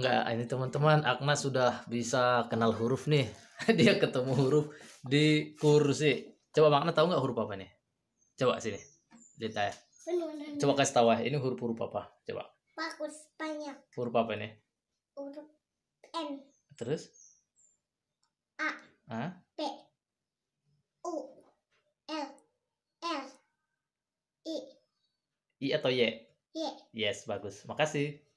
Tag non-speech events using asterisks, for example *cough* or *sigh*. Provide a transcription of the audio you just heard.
enggak ini teman-teman Agnes sudah bisa kenal huruf nih *laughs* dia ketemu huruf di kursi coba makna tahu nggak huruf apa nih coba sini ya coba kasih tahu ini huruf huruf apa coba bagus banyak huruf apa nih huruf n terus a a b u l l i i atau y y yes bagus makasih